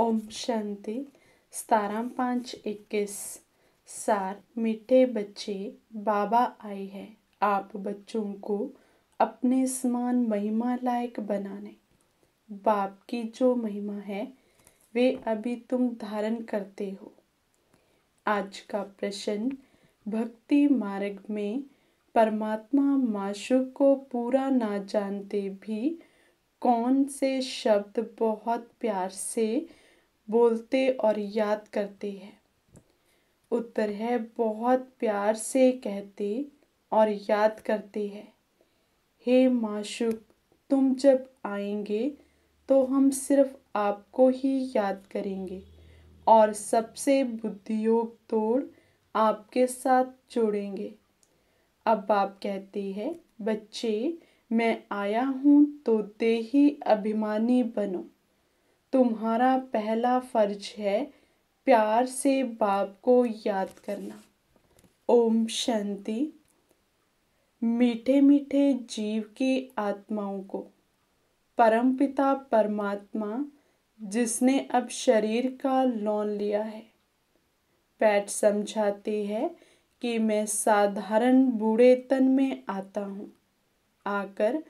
ओम शांति सतारा पाँच इक्कीस सार मीठे बच्चे बाबा आए हैं आप बच्चों को अपने समान महिमा लायक बनाने बाप की जो महिमा है वे अभी तुम धारण करते हो आज का प्रश्न भक्ति मार्ग में परमात्मा माशु को पूरा ना जानते भी कौन से शब्द बहुत प्यार से बोलते और याद करते हैं उत्तर है बहुत प्यार से कहते और याद करते हैं हे माशुक तुम जब आएंगे तो हम सिर्फ आपको ही याद करेंगे और सबसे बुद्धियोग तोड़ आपके साथ जोड़ेंगे अब बाप कहते हैं बच्चे मैं आया हूँ तो दे ही अभिमानी बनो तुम्हारा पहला फर्ज है प्यार से बाप को याद करना ओम शांति मीठे मीठे जीव की आत्माओं को परमपिता परमात्मा जिसने अब शरीर का लोन लिया है पैट समझाती है कि मैं साधारण बूढ़े तन में आता हूँ आकर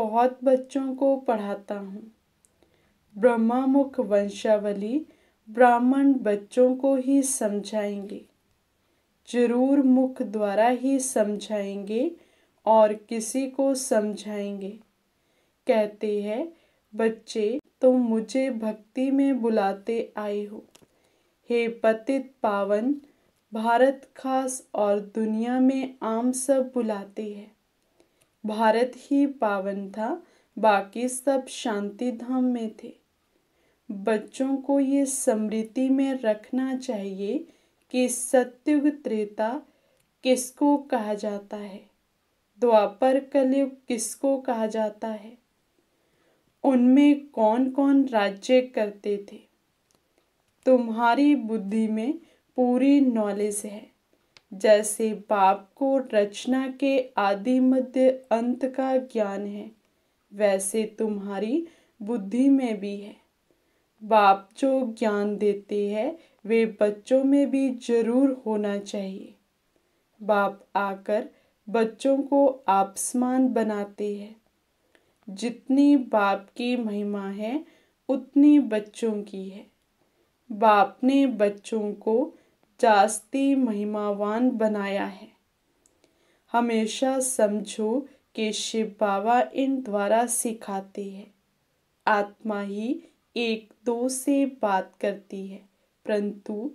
बहुत बच्चों को पढ़ाता हूँ ब्रह्मामुख वंशावली ब्राह्मण बच्चों को ही समझाएंगे जरूर मुख द्वारा ही समझाएंगे और किसी को समझाएंगे कहते हैं बच्चे तुम तो मुझे भक्ति में बुलाते आए हो हे पतित पावन भारत खास और दुनिया में आम सब बुलाते हैं भारत ही पावन था बाकी सब शांति धाम में थे बच्चों को ये स्मृति में रखना चाहिए कि सत्युग त्रेता किसको कहा जाता है द्वापर कलयुग किसको कहा जाता है उनमें कौन कौन राज्य करते थे तुम्हारी बुद्धि में पूरी नॉलेज है जैसे बाप को रचना के आदि मध्य अंत का ज्ञान है वैसे तुम्हारी बुद्धि में भी है बाप जो ज्ञान देते हैं वे बच्चों में भी जरूर होना चाहिए बाप आकर बच्चों को आपसमान बनाते हैं जितनी बाप की महिमा है उतनी बच्चों की है बाप ने बच्चों को जास्ती महिमावान बनाया है हमेशा समझो कि शिव बाबा इन द्वारा सिखाते हैं आत्मा ही एक दो से बात करती है परंतु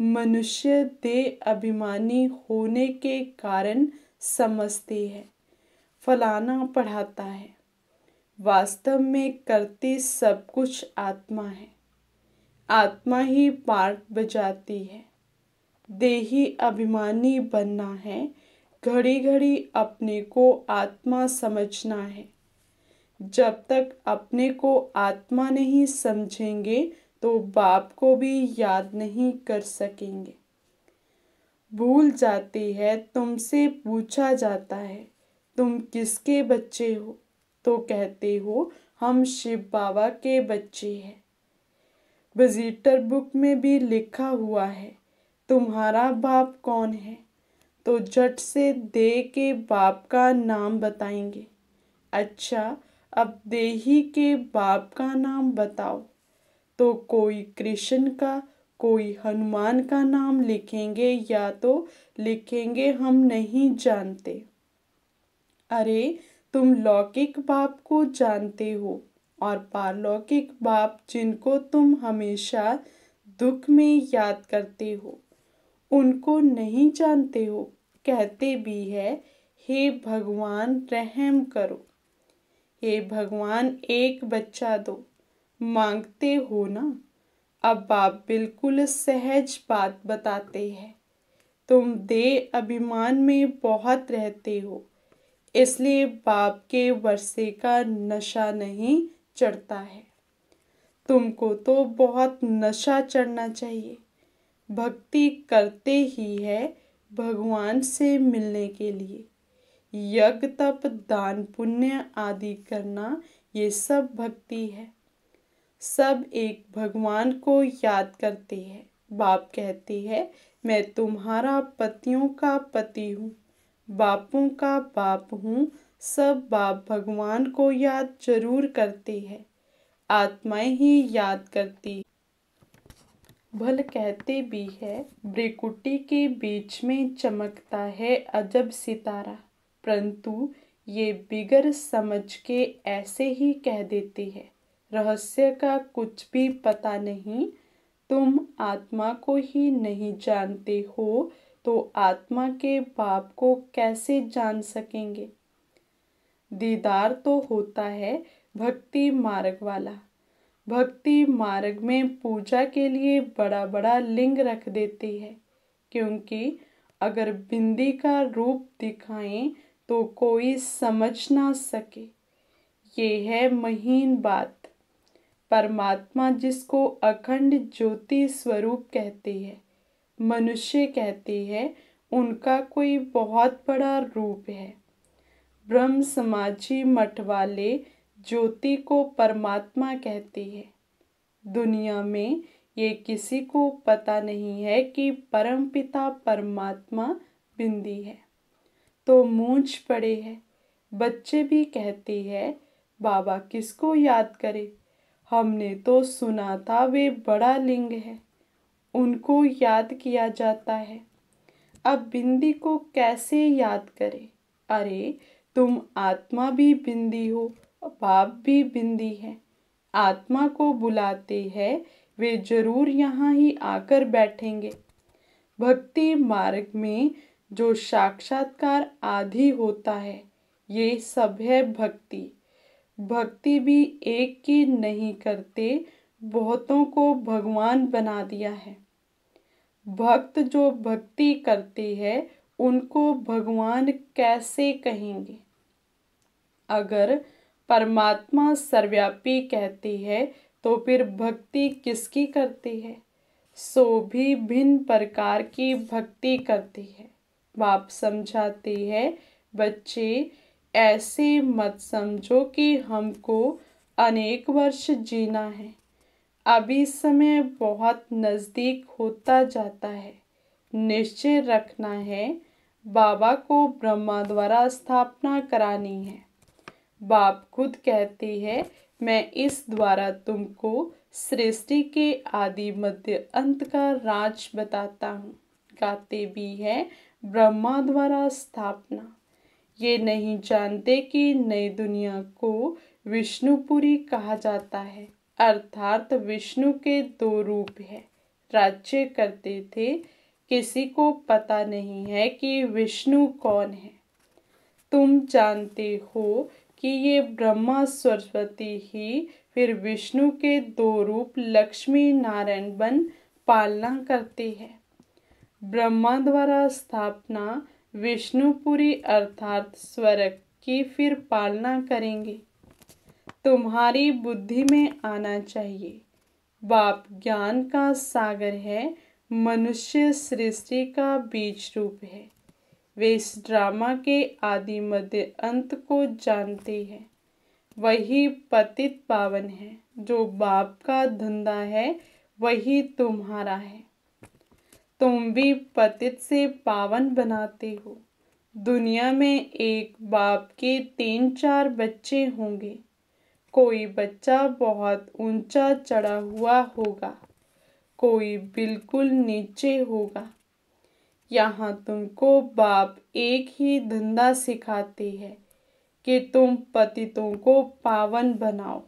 मनुष्य दे अभिमानी होने के कारण समझती है फलाना पढ़ाता है वास्तव में करते सब कुछ आत्मा है आत्मा ही पार्ट बजाती है देही अभिमानी बनना है घड़ी घड़ी अपने को आत्मा समझना है जब तक अपने को आत्मा नहीं समझेंगे तो बाप को भी याद नहीं कर सकेंगे भूल जाती है तुमसे पूछा जाता है तुम किसके बच्चे हो तो कहते हो हम शिव बाबा के बच्चे हैं विजिटर बुक में भी लिखा हुआ है तुम्हारा बाप कौन है तो झट से दे के बाप का नाम बताएंगे अच्छा अब देही के बाप का नाम बताओ तो कोई कृष्ण का कोई हनुमान का नाम लिखेंगे या तो लिखेंगे हम नहीं जानते अरे तुम लौकिक बाप को जानते हो और पारलौकिक बाप जिनको तुम हमेशा दुख में याद करते हो उनको नहीं जानते हो कहते भी है हे भगवान रहम करो हे भगवान एक बच्चा दो मांगते हो ना अब बाप बिल्कुल सहज बात बताते हैं तुम दे अभिमान में बहुत रहते हो इसलिए बाप के वर्षे का नशा नहीं चढ़ता है तुमको तो बहुत नशा चढ़ना चाहिए भक्ति करते ही है भगवान से मिलने के लिए यज्ञ तप दान पुण्य आदि करना ये सब भक्ति है सब एक भगवान को याद करती है बाप कहती है मैं तुम्हारा पतियों का पति हूँ बापों का बाप हूँ सब बाप भगवान को याद जरूर करती है आत्माएं ही याद करती भल कहते भी है ब्रिकुटी के बीच में चमकता है अजब सितारा परंतु ये बिगर समझ के ऐसे ही कह देती है रहस्य का कुछ भी पता नहीं तुम आत्मा को ही नहीं जानते हो तो आत्मा के बाप को कैसे जान सकेंगे दीदार तो होता है भक्ति मार्ग वाला भक्ति मार्ग में पूजा के लिए बड़ा बड़ा लिंग रख देती है क्योंकि अगर बिंदी का रूप दिखाएं तो कोई समझ ना सके ये है महीन बात परमात्मा जिसको अखंड ज्योति स्वरूप कहती है मनुष्य कहती है उनका कोई बहुत बड़ा रूप है ब्रह्म समाजी मठ वाले ज्योति को परमात्मा कहती है दुनिया में ये किसी को पता नहीं है कि परमपिता परमात्मा बिंदी है तो मूंछ पड़े हैं बच्चे भी कहते हैं बाबा किसको याद करे हमने तो सुना था वे बड़ा लिंग है उनको याद किया जाता है अब बिंदी को कैसे याद करे अरे तुम आत्मा भी बिंदी हो बाप भी बिंदी है आत्मा को बुलाते हैं वे जरूर यहाँ ही आकर बैठेंगे भक्ति मार्ग में जो साक्षात्कार आदि होता है ये सब है भक्ति भक्ति भी एक की नहीं करते बहुतों को भगवान बना दिया है भक्त जो भक्ति करते हैं उनको भगवान कैसे कहेंगे अगर परमात्मा सर्व्यापी कहती है तो फिर भक्ति किसकी करती है सो भी भिन्न प्रकार की भक्ति करती है बाप समझाती है बच्चे ऐसे मत समझो कि हमको अनेक वर्ष जीना है अभी समय बहुत नज़दीक होता जाता है निश्चय रखना है बाबा को ब्रह्मा द्वारा स्थापना करानी है बाप खुद कहती है मैं इस द्वारा तुमको सृष्टि के आदि मध्य अंत का राज बताता हूँ गाते भी है ब्रह्मा द्वारा स्थापना ये नहीं जानते कि नई दुनिया को विष्णुपुरी कहा जाता है अर्थात विष्णु के दो रूप है राज्य करते थे किसी को पता नहीं है कि विष्णु कौन है तुम जानते हो कि ये ब्रह्मा सरस्वती ही फिर विष्णु के दो रूप लक्ष्मी नारायण बन पालना करती है ब्रह्मा द्वारा स्थापना विष्णुपुरी अर्थात स्वरक की फिर पालना करेंगे तुम्हारी बुद्धि में आना चाहिए बाप ज्ञान का सागर है मनुष्य सृष्टि का बीज रूप है वे इस ड्रामा के आदि मध्य अंत को जानते हैं वही पतित पावन है जो बाप का धंधा है वही तुम्हारा है तुम भी पतित से पावन बनाते हो दुनिया में एक बाप के तीन चार बच्चे होंगे कोई बच्चा बहुत ऊंचा चढ़ा हुआ होगा कोई बिल्कुल नीचे होगा यहाँ तुमको बाप एक ही धंधा सिखाते हैं कि तुम पतितों को पावन बनाओ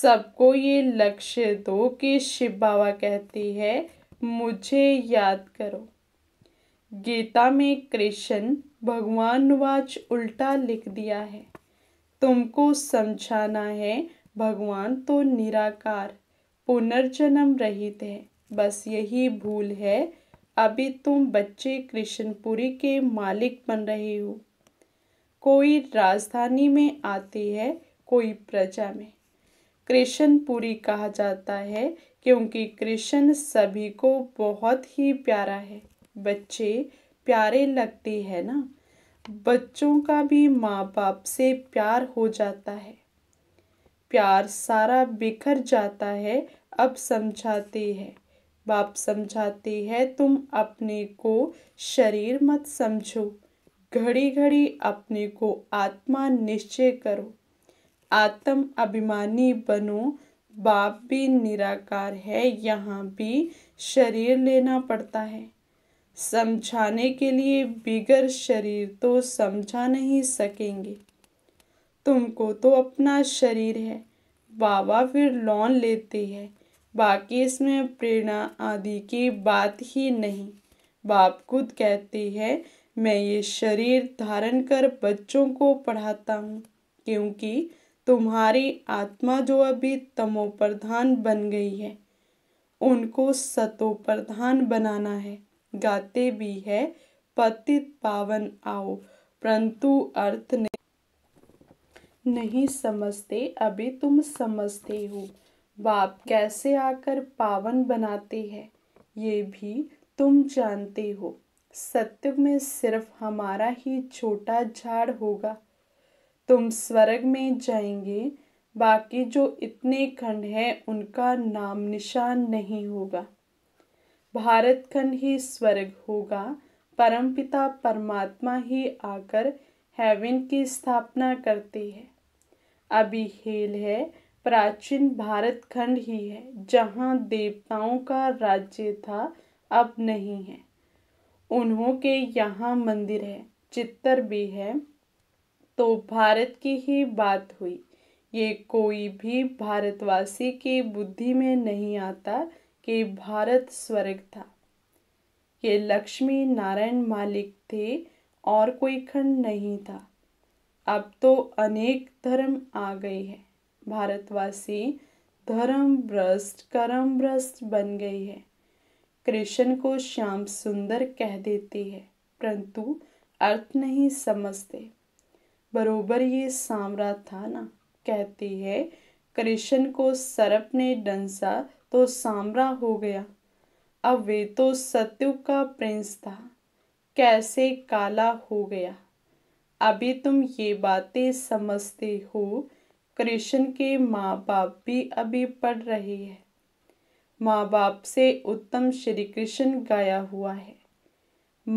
सबको ये लक्ष्य दो कि शिव बाबा कहते हैं मुझे याद करो गीता में कृष्ण भगवान वाच उल्टा लिख दिया है तुमको समझाना है भगवान तो निराकार पुनर्जन्म रहित है बस यही भूल है अभी तुम बच्चे कृष्णपुरी के मालिक बन रहे हो कोई राजधानी में आती है कोई प्रजा में कृष्णपुरी कहा जाता है क्योंकि कृष्ण सभी को बहुत ही प्यारा है बच्चे प्यारे लगते हैं ना बच्चों का भी माँ बाप से प्यार हो जाता है प्यार सारा बिखर जाता है अब समझाती है बाप समझाती है तुम अपने को शरीर मत समझो घड़ी घड़ी अपने को आत्मा निश्चय करो आत्म अभिमानी बनो बाप भी निराकार है यहाँ भी शरीर लेना पड़ता है समझाने के लिए बिगर शरीर तो समझा नहीं सकेंगे तुमको तो अपना शरीर है बाबा फिर लोन लेते हैं बाकी इसमें प्रेरणा आदि की बात ही नहीं बाप खुद कहते हैं मैं ये शरीर धारण कर बच्चों को पढ़ाता हूँ क्योंकि तुम्हारी आत्मा जो अभी तमोप्रधान बन गई है उनको सतोप्रधान बनाना है गाते भी है पतित पावन आओ परंतु अर्थ ने नहीं समझते अभी तुम समझते हो बाप कैसे आकर पावन बनाते हैं ये भी तुम जानते हो सत्य में सिर्फ हमारा ही छोटा झाड़ होगा तुम स्वर्ग में जाएंगे बाकी जो इतने खंड हैं उनका नाम निशान नहीं होगा भारत खंड ही स्वर्ग होगा परमपिता परमात्मा ही आकर हेवन की स्थापना करते हैं अभी हेल है प्राचीन भारत खंड ही है जहाँ देवताओं का राज्य था अब नहीं है उन्हों के यहाँ मंदिर है चित्तर भी है तो भारत की ही बात हुई ये कोई भी भारतवासी की बुद्धि में नहीं आता कि भारत स्वर्ग था ये लक्ष्मी नारायण मालिक थे और कोई खंड नहीं था अब तो अनेक धर्म आ गए हैं भारतवासी धर्म भ्रष्ट कर्म भ्रष्ट बन गई है कृष्ण को श्याम सुंदर कह देती है परंतु अर्थ नहीं समझते बरोबर ये सामरा था ना कहती है कृष्ण को सर्प ने डंसा तो सामरा हो गया अब वे तो सत्यु का प्रिंस था कैसे काला हो गया अभी तुम ये बातें समझते हो कृष्ण के माँ बाप भी अभी पढ़ रहे हैं माँ बाप से उत्तम श्री कृष्ण गाया हुआ है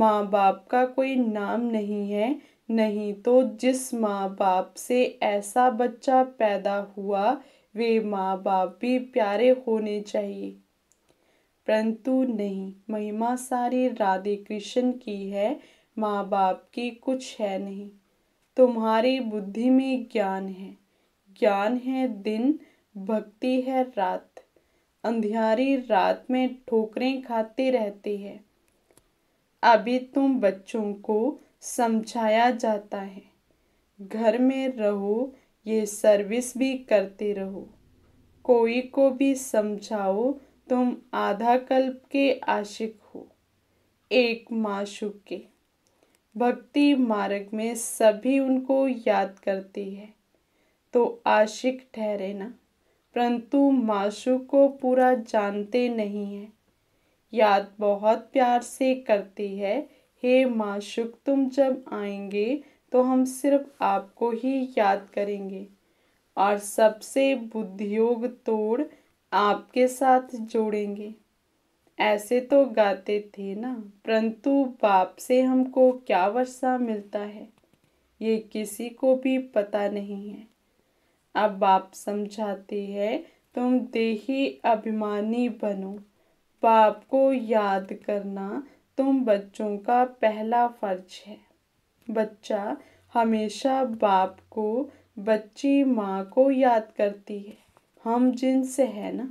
माँ बाप का कोई नाम नहीं है नहीं तो जिस माँ बाप से ऐसा बच्चा पैदा हुआ वे माँ बाप भी प्यारे होने चाहिए परंतु नहीं महिमा सारी राधे कृष्ण की है माँ बाप की कुछ है नहीं तुम्हारी बुद्धि में ज्ञान है ज्ञान है दिन भक्ति है रात अंधियारी रात में ठोकरें खाते रहते हैं अभी तुम बच्चों को समझाया जाता है घर में रहो ये सर्विस भी करते रहो कोई को भी समझाओ तुम आधा कल्प के आशिक हो एक माशूक के भक्ति मार्ग में सभी उनको याद करती है तो आशिक ठहरे ना परंतु माशु को पूरा जानते नहीं है याद बहुत प्यार से करती है हे माशुक तुम जब आएंगे तो हम सिर्फ आपको ही याद करेंगे और सबसे बुद्धियोग तोड़ आपके साथ जोड़ेंगे ऐसे तो गाते थे ना परंतु बाप से हमको क्या वर्षा मिलता है ये किसी को भी पता नहीं है अब बाप समझाते हैं तुम देही अभिमानी बनो बाप को याद करना तुम बच्चों का पहला फर्ज है बच्चा हमेशा बाप को बच्ची माँ को याद करती है हम जिनसे है ना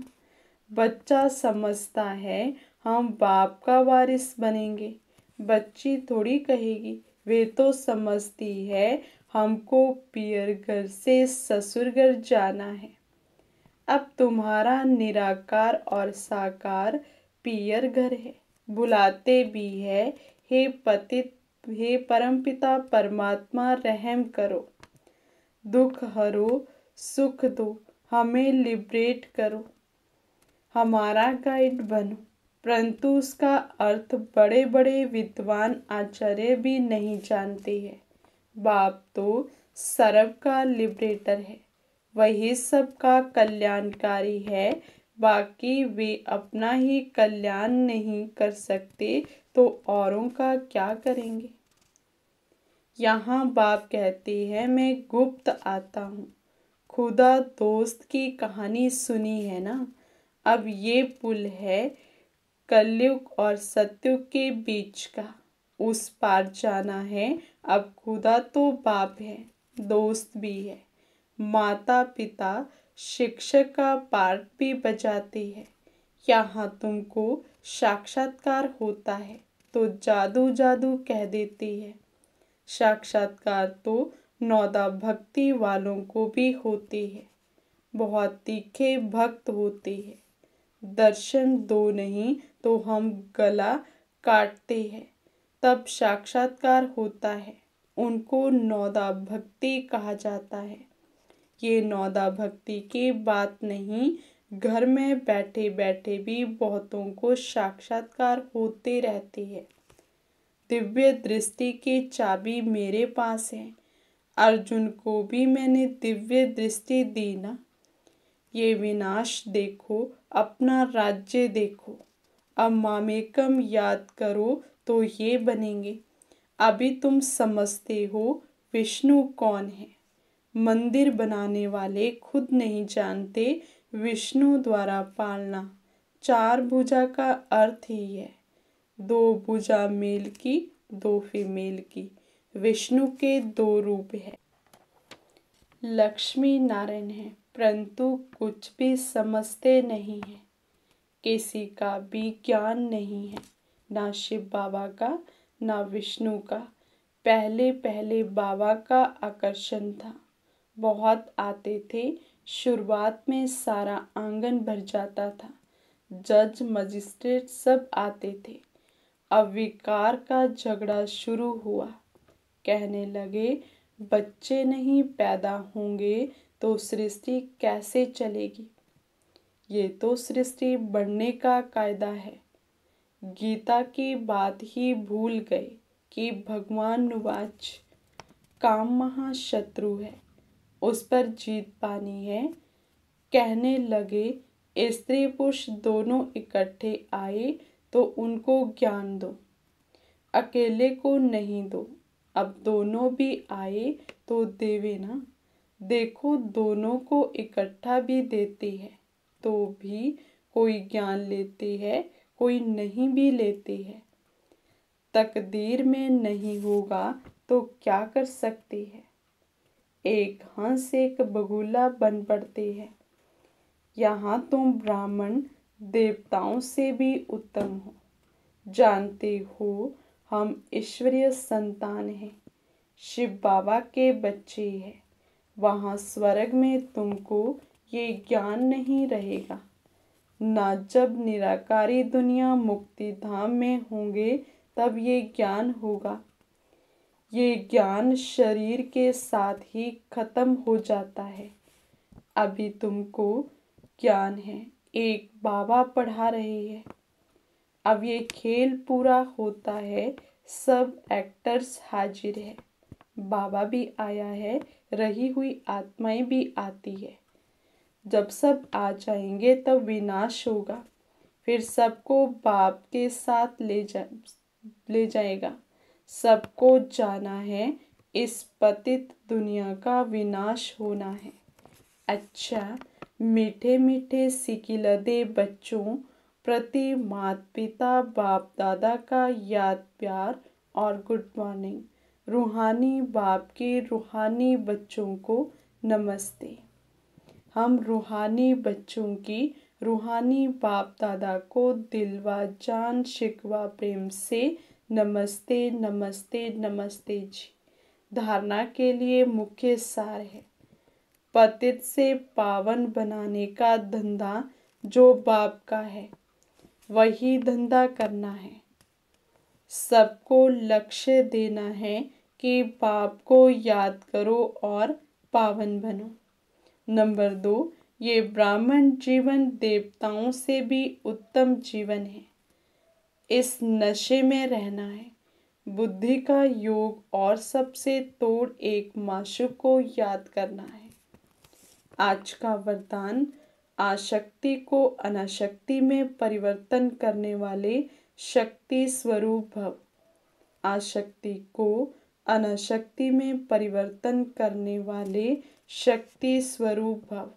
बच्चा समझता है हम बाप का वारिस बनेंगे बच्ची थोड़ी कहेगी वे तो समझती है हमको पियर घर से ससुर घर जाना है अब तुम्हारा निराकार और साकार पियर घर है बुलाते भी है हे पतित हे परमपिता परमात्मा रहम करो दुख हरो सुख दो हमें लिब्रेट करो हमारा गाइड बनो परंतु उसका अर्थ बड़े बड़े विद्वान आचार्य भी नहीं जानते हैं बाप तो सर्व का लिबरेटर है वही सबका कल्याणकारी है बाकी वे अपना ही कल्याण नहीं कर सकते तो औरों का क्या करेंगे यहाँ बाप कहते हैं मैं गुप्त आता हूँ खुदा दोस्त की कहानी सुनी है ना अब ये पुल है कलयुग और सत्युग के बीच का उस पार जाना है अब खुदा तो बाप है दोस्त भी है माता पिता शिक्षक का पार्ट भी बजाती है यहाँ तुमको साक्षात्कार होता है तो जादू जादू कह देती है साक्षात्कार तो नौदा भक्ति वालों को भी होती है बहुत तीखे भक्त होती है दर्शन दो नहीं तो हम गला काटते हैं तब साक्षात्कार होता है उनको नौदा भक्ति कहा जाता है ये नौदा भक्ति की बात नहीं घर में बैठे बैठे भी बहुतों को साक्षात्कार होते रहते हैं दिव्य दृष्टि की चाबी मेरे पास है अर्जुन को भी मैंने दिव्य दृष्टि दी ना ये विनाश देखो अपना राज्य देखो अब मामेकम याद करो तो ये बनेंगे अभी तुम समझते हो विष्णु कौन है मंदिर बनाने वाले खुद नहीं जानते विष्णु द्वारा पालना चार भुजा का अर्थ ही है दो भुजा मेल की दो फीमेल की विष्णु के दो रूप है लक्ष्मी नारायण है परंतु कुछ भी समझते नहीं है किसी का भी ज्ञान नहीं है ना शिव बाबा का ना विष्णु का पहले पहले बाबा का आकर्षण था बहुत आते थे शुरुआत में सारा आंगन भर जाता था जज मजिस्ट्रेट सब आते थे अब विकार का झगड़ा शुरू हुआ कहने लगे बच्चे नहीं पैदा होंगे तो सृष्टि कैसे चलेगी ये तो सृष्टि बढ़ने का कायदा है गीता की बात ही भूल गए कि भगवान वाच काम महाशत्रु है उस पर जीत पानी है कहने लगे स्त्री पुरुष दोनों इकट्ठे आए तो उनको ज्ञान दो अकेले को नहीं दो अब दोनों भी आए तो देवे ना देखो दोनों को इकट्ठा भी देती है तो भी कोई ज्ञान लेती है कोई नहीं भी लेती है तकदीर में नहीं होगा तो क्या कर सकती है एक हंस एक बगुला बन पड़ते हैं यहाँ तुम ब्राह्मण देवताओं से भी उत्तम हो जानते हो हम ईश्वरीय संतान हैं शिव बाबा के बच्चे हैं वहाँ स्वर्ग में तुमको ये ज्ञान नहीं रहेगा ना जब निराकारी दुनिया मुक्ति धाम में होंगे तब ये ज्ञान होगा ये ज्ञान शरीर के साथ ही खत्म हो जाता है अभी तुमको ज्ञान है एक बाबा पढ़ा रहे हैं अब ये खेल पूरा होता है सब एक्टर्स हाजिर है बाबा भी आया है रही हुई आत्माएं भी आती है जब सब आ जाएंगे तब विनाश होगा फिर सबको बाप के साथ ले जा ले जाएगा सबको जाना है इस पतित दुनिया का विनाश होना है अच्छा मीठे मीठे सिकिलदे बच्चों प्रति मात पिता बाप दादा का याद प्यार और गुड मॉर्निंग रूहानी बाप के रूहानी बच्चों को नमस्ते हम रूहानी बच्चों की रूहानी बाप दादा को दिलवा जान शिकवा प्रेम से नमस्ते नमस्ते नमस्ते जी धारणा के लिए मुख्य सार है पतित से पावन बनाने का धंधा जो बाप का है वही धंधा करना है सबको लक्ष्य देना है कि बाप को याद करो और पावन बनो नंबर दो ये ब्राह्मण जीवन देवताओं से भी उत्तम जीवन है इस नशे में रहना है बुद्धि का योग और सबसे तोड़ एक माशुक को याद करना है आज का वरदान आशक्ति को अनाशक्ति में परिवर्तन करने वाले शक्ति स्वरूप भव आशक्ति को अनाशक्ति में परिवर्तन करने वाले शक्ति स्वरूप भव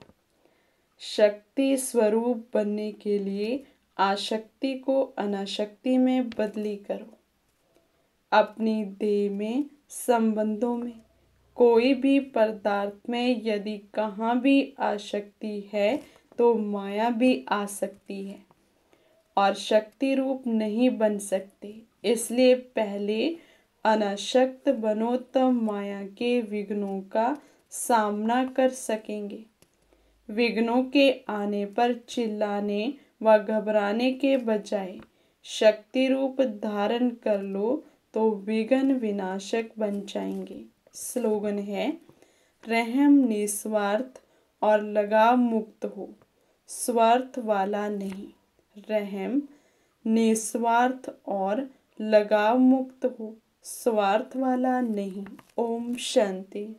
शक्ति स्वरूप बनने के लिए आशक्ति को अनाशक्ति में बदली करो अपनी देह में संबंधों में कोई भी पदार्थ में यदि कहाँ भी आशक्ति है तो माया भी आ सकती है और शक्ति रूप नहीं बन सकते इसलिए पहले अनाशक्त बनो तब माया के विघ्नों का सामना कर सकेंगे विघ्नों के आने पर चिल्लाने व घबराने के बजाय शक्ति रूप धारण कर लो तो विघन विनाशक बन जाएंगे स्लोगन है रहम निस्वार्थ और लगाव मुक्त हो स्वार्थ वाला नहीं रहम निस्वार्थ और लगाव मुक्त हो स्वार्थ वाला नहीं ओम शांति